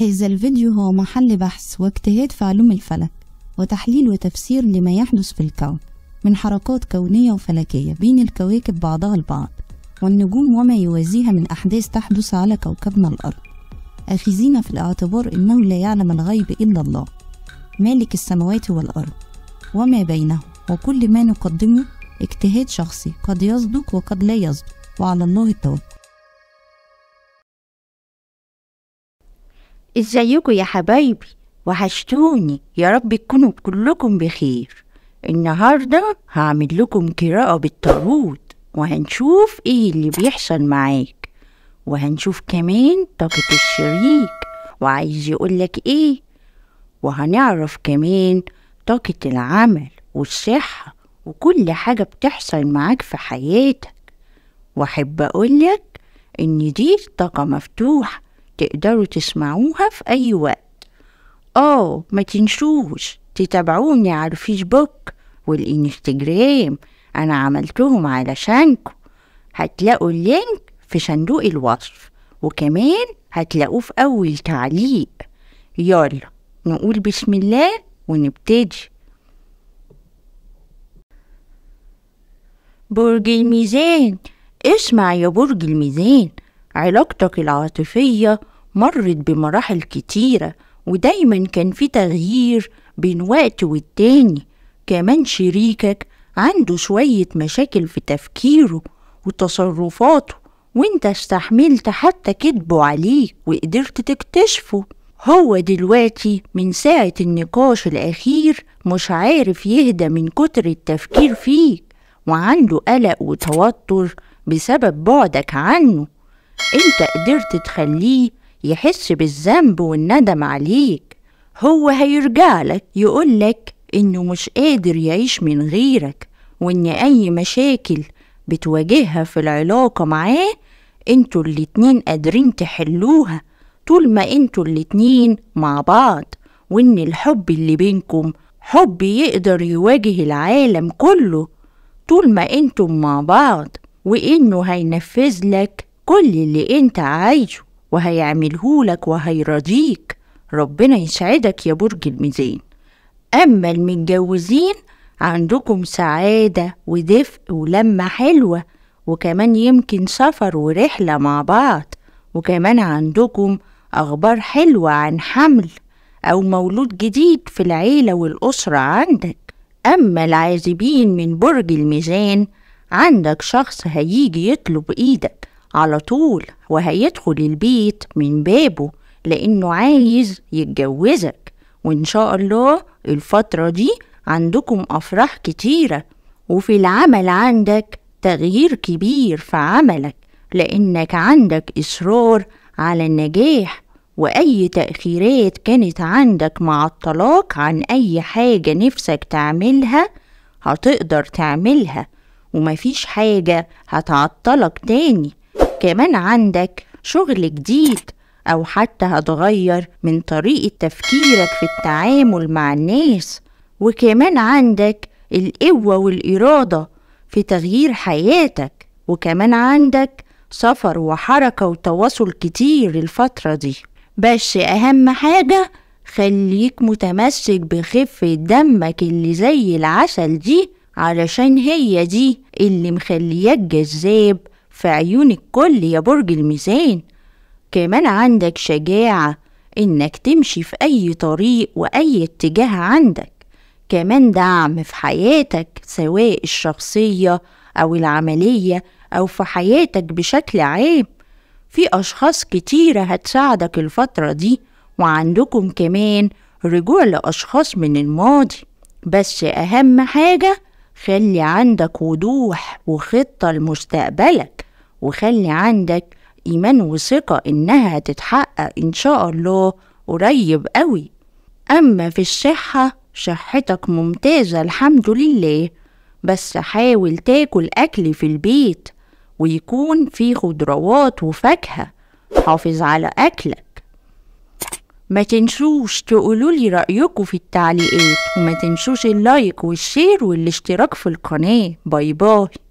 هذا الفيديو هو محل بحث واجتهاد في علوم الفلك وتحليل وتفسير لما يحدث في الكون من حركات كونية وفلكية بين الكواكب بعضها البعض والنجوم وما يوازيها من أحداث تحدث على كوكبنا الأرض أخذين في الاعتبار أنه لا يعلم الغيب إلا الله مالك السماوات والأرض وما بينه وكل ما نقدمه اجتهاد شخصي قد يصدق وقد لا يصدق وعلى الله التوكل ازيكم يا حبايبي وحشتوني يا رب تكونوا كلكم بخير النهاردة هعمل لكم قراءة بالطاروت وهنشوف ايه اللي بيحصل معاك وهنشوف كمان طاقة الشريك وعايز يقولك ايه وهنعرف كمان طاقة العمل والصحة وكل حاجة بتحصل معاك في حياتك وأحب أقولك إن دي طاقة مفتوحة تقدروا تسمعوها في أي وقت آه ما تنسوش تتابعوني على الفيسبوك والإنستجرام أنا عملتهم علشانكم هتلاقوا اللينك في صندوق الوصف وكمان هتلاقوه في أول تعليق يلا نقول بسم الله ونبتدي برج الميزان اسمع يا برج الميزان علاقتك العاطفية مرت بمراحل كتيرة ودايما كان في تغيير بين وقت والتاني كمان شريكك عنده شوية مشاكل في تفكيره وتصرفاته وانت استحملت حتى كدبه عليك وقدرت تكتشفه هو دلوقتي من ساعة النقاش الأخير مش عارف يهدى من كتر التفكير فيك وعنده قلق وتوتر بسبب بعدك عنه انت قدرت تخليه يحس بالذنب والندم عليك هو هيرجع لك يقولك انه مش قادر يعيش من غيرك وان اي مشاكل بتواجهها في العلاقة معاه انتوا الاتنين قادرين تحلوها طول ما انتوا الاتنين مع بعض وان الحب اللي بينكم حب يقدر يواجه العالم كله طول ما انتم مع بعض وانه هينفذ لك كل اللي انت عايزه وهيعملهولك وهيرضيك ربنا يسعدك يا برج الميزان أما المتجوزين عندكم سعادة ودفء ولمة حلوة وكمان يمكن سفر ورحلة مع بعض وكمان عندكم أخبار حلوة عن حمل أو مولود جديد في العيلة والأسرة عندك أما العازبين من برج الميزان عندك شخص هيجي يطلب إيدك على طول وهيدخل البيت من بابه لأنه عايز يتجوزك وإن شاء الله الفترة دي عندكم أفراح كتيرة وفي العمل عندك تغيير كبير في عملك لأنك عندك إصرار على النجاح وأي تأخيرات كانت عندك مع الطلاق عن أي حاجة نفسك تعملها هتقدر تعملها ومفيش حاجة هتعطلك تاني كمان عندك شغل جديد أو حتى هتغير من طريقة تفكيرك في التعامل مع الناس وكمان عندك القوة والإرادة في تغيير حياتك وكمان عندك سفر وحركة وتواصل كتير الفترة دي بس أهم حاجة خليك متمسك بخفة دمك اللي زي العسل دي علشان هي دي اللي مخلياك جذاب في عيون الكل يا برج الميزان كمان عندك شجاعة إنك تمشي في أي طريق وأي اتجاه عندك كمان دعم في حياتك سواء الشخصية أو العملية أو في حياتك بشكل عام في أشخاص كتيرة هتساعدك الفترة دي وعندكم كمان رجوع لأشخاص من الماضي بس أهم حاجة خلي عندك وضوح وخطة لمستقبلك وخلي عندك إيمان وثقة إنها هتتحقق إن شاء الله قريب قوي أما في الصحة صحتك ممتازة الحمد لله بس حاول تاكل أكل في البيت ويكون فيه خضروات وفاكهة حافظ على أكلك ما تنسوش تقولولي رأيكم في التعليقات وما تنسوش اللايك والشير والاشتراك في القناة باي باي